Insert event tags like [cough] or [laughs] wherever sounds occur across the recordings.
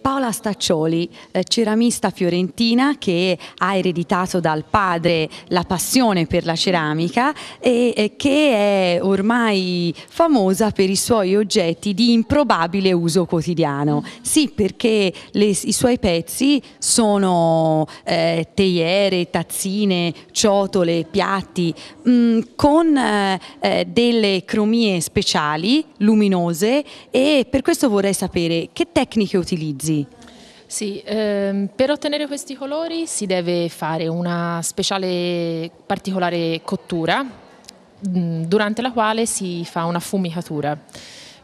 Paola Staccioli, eh, ceramista fiorentina che ha ereditato dal padre la passione per la ceramica e eh, che è ormai famosa per i suoi oggetti di improbabile uso quotidiano. Sì, perché le, i suoi pezzi sono eh, teiere, tazzine, ciotole, piatti, mh, mm, con eh, delle cromie speciali, luminose e per questo vorrei sapere che tecniche utilizzi sì, ehm, per ottenere questi colori si deve fare una speciale particolare cottura mh, mm, durante la quale si fa una fumicatura.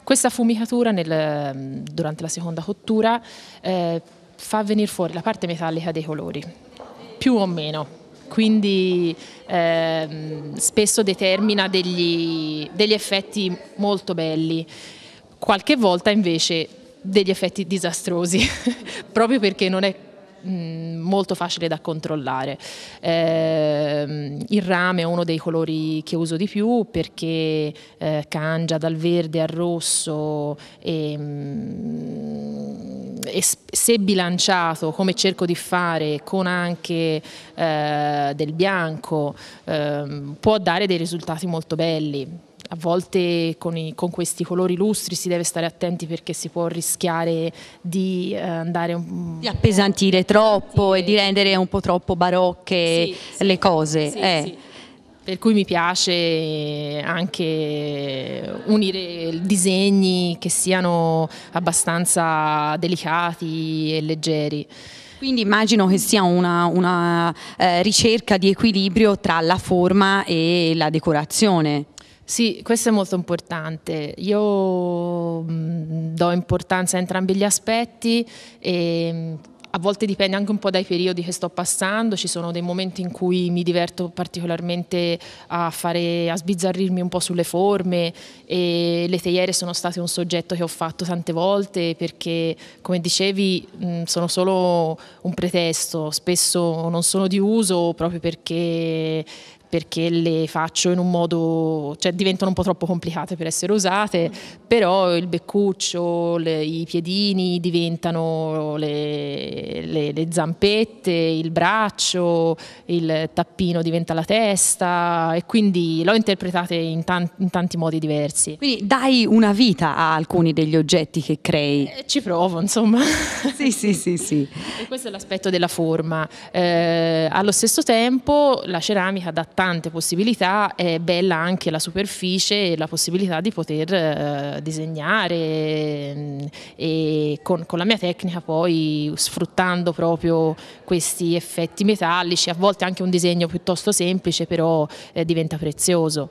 Questa fumicatura nel, mm, durante la seconda cottura eh, fa venire fuori la parte metallica dei colori, più o meno, quindi ehm, spesso determina degli, degli effetti molto belli. Qualche volta invece degli effetti disastrosi, [laughs] proprio perché non è mm, molto facile da controllare. Eh, il rame è uno dei colori che uso di più perché eh, cangia dal verde al rosso e, mm, e, se bilanciato come cerco di fare con anche eh, del bianco ehm, può dare dei risultati molto belli a volte con, i, con, questi colori lustri si deve stare attenti perché si può rischiare di eh, andare un, di appesantire troppo e di rendere un po' troppo barocche sì, le cose. Sì, eh. Per cui mi piace anche unire disegni che siano abbastanza delicati e leggeri. Quindi immagino che sia una, una eh, ricerca di equilibrio tra la forma e la decorazione. Sì, questo è molto importante. Io mm, do importanza a entrambi gli aspetti e mm, a volte dipende anche un po' dai periodi che sto passando, ci sono dei momenti in cui mi diverto particolarmente a, fare, a sbizzarrirmi un po' sulle forme e le teiere sono state un soggetto che ho fatto tante volte perché come dicevi mm, sono solo un pretesto, spesso non sono di uso proprio perché perché le faccio in un modo, cioè diventano un po' troppo complicate per essere usate, però il beccuccio, le, i piedini diventano le, le, le, zampette, il braccio, il tappino diventa la testa e quindi l'ho interpretate in tanti, in tanti modi diversi. Quindi dai una vita a alcuni degli oggetti che crei? Eh, ci provo insomma. [laughs] sì, sì, sì, sì. E questo è l'aspetto della forma. Eh, allo stesso tempo la ceramica dà tante possibilità, è bella anche la superficie e la possibilità di poter eh, disegnare mm, e con, con, la mia tecnica poi sfruttando proprio questi effetti metallici, a volte anche un disegno piuttosto semplice però eh, diventa prezioso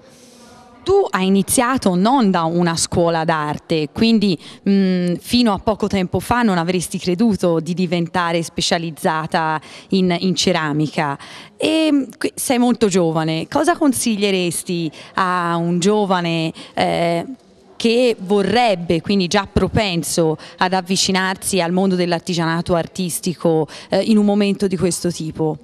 tu hai iniziato non da una scuola d'arte, quindi mh, mm, fino a poco tempo fa non avresti creduto di diventare specializzata in, in ceramica. E mm, sei molto giovane, cosa consiglieresti a un giovane eh, che vorrebbe, quindi già propenso ad avvicinarsi al mondo dell'artigianato artistico eh, in un momento di questo tipo?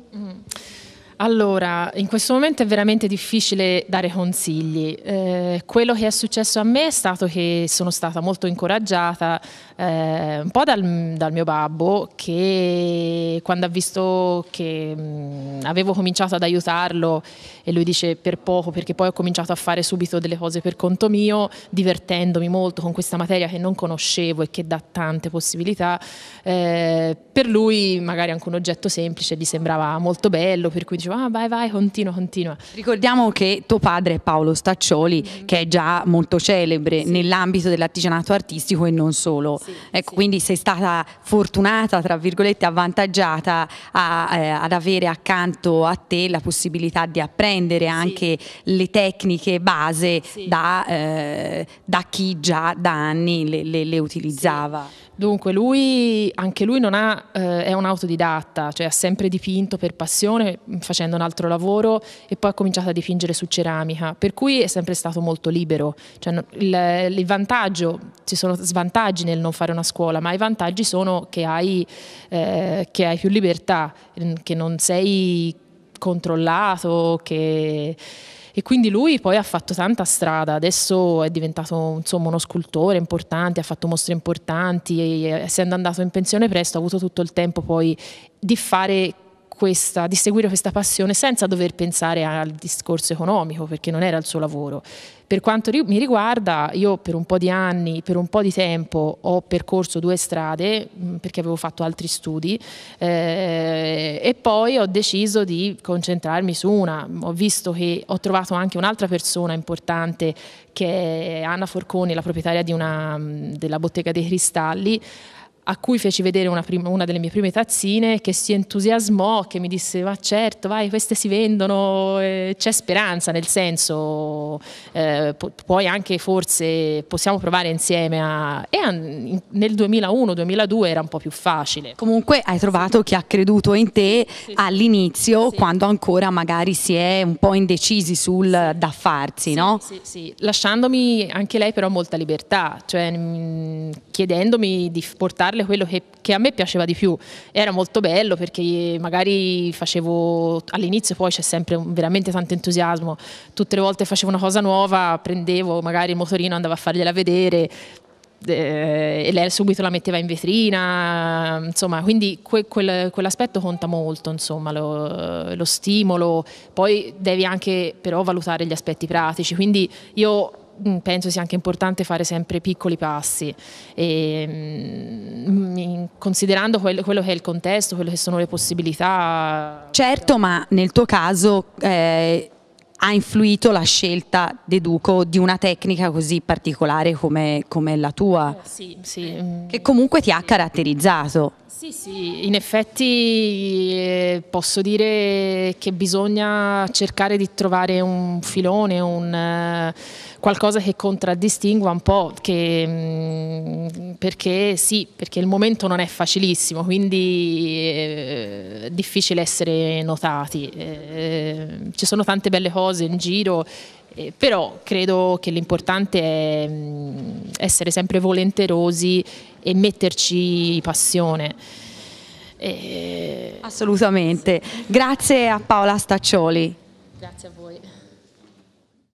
Allora, in questo momento è veramente difficile dare consigli. Eh, quello che è successo a me è stato che sono stata molto incoraggiata eh, un po' dal, dal, mio babbo che quando ha visto che mh, mm, avevo cominciato ad aiutarlo e lui dice per poco perché poi ho cominciato a fare subito delle cose per conto mio, divertendomi molto con questa materia che non conoscevo e che dà tante possibilità, eh, per lui magari anche un oggetto semplice gli sembrava molto bello, per cui dicevo diceva ah, vai vai continua continua. Ricordiamo che tuo padre è Paolo Staccioli mm-hmm. che è già molto celebre sì. nell'ambito dell'artigianato artistico e non solo. Sì, ecco, sì. quindi sei stata fortunata, tra virgolette, avvantaggiata a, eh, ad avere accanto a te la possibilità di apprendere anche le tecniche base da, eh, da, chi già da anni le, le, le utilizzava. Dunque, lui, anche lui ha, eh, è un autodidatta, cioè ha sempre dipinto per passione, facendo un altro lavoro e poi ha cominciato a dipingere su ceramica, per cui è sempre stato molto libero. Cioè, il, il, vantaggio, ci sono svantaggi nel non fare una scuola, ma i vantaggi sono che hai, eh, che hai più libertà, che non sei controllato, che e quindi lui poi ha fatto tanta strada, adesso è diventato insomma uno scultore importante, ha fatto mostre importanti eh, essendo andato in pensione presto ha avuto tutto il tempo poi di fare questa, di seguire questa passione senza dover pensare al discorso economico, perché non era il suo lavoro. Per quanto mi riguarda, io per un po' di anni, per un po' di tempo ho percorso due strade, perché avevo fatto altri studi, eh, e poi ho deciso di concentrarmi su una. Ho visto che ho trovato anche un'altra persona importante, che è Anna Forconi, la proprietaria una, della bottega dei cristalli, a cui feci vedere una, prima, una, delle mie prime tazzine che si entusiasmò, che mi disse ma certo, vai, queste si vendono, eh, c'è speranza, nel senso eh, poi anche forse possiamo provare insieme a... E an- nel 2001-2002 era un po' più facile. Comunque hai trovato chi ha creduto in te sì. all'inizio, sì. quando ancora magari si è un po' indecisi sul da farsi, sì, no? Sì, sì, lasciandomi anche lei però molta libertà, cioè mh, mm, chiedendomi di portare farle quello che, che a me piaceva di più. Era molto bello perché magari facevo, all'inizio poi c'è sempre veramente tanto entusiasmo, tutte le volte facevo una cosa nuova, prendevo magari il motorino, andavo a fargliela vedere, eh, e lei subito la metteva in vetrina, insomma, quindi que, quel, quell'aspetto conta molto, insomma, lo, lo, stimolo, poi devi anche però valutare gli aspetti pratici, quindi io Mm, penso sia anche importante fare sempre piccoli passi, e, mm, considerando quello, quello, che è il contesto, quello che sono le possibilità. Certo, ma nel tuo caso... Eh ha influito la scelta, deduco, di una tecnica così particolare come, come la tua, eh, sì, sì. Mm. che comunque ti ha caratterizzato. Sì, sì, in effetti eh, posso dire che bisogna cercare di trovare un filone, un eh, qualcosa che contraddistingua un po', che, mm, perché sì, perché il momento non è facilissimo, quindi è eh, difficile essere notati. Eh, ci sono tante belle cose in giro eh, però credo che l'importante è mm, essere sempre volenterosi e metterci passione. E... Eh, Assolutamente. Grazie a Paola Staccioli. Grazie a voi.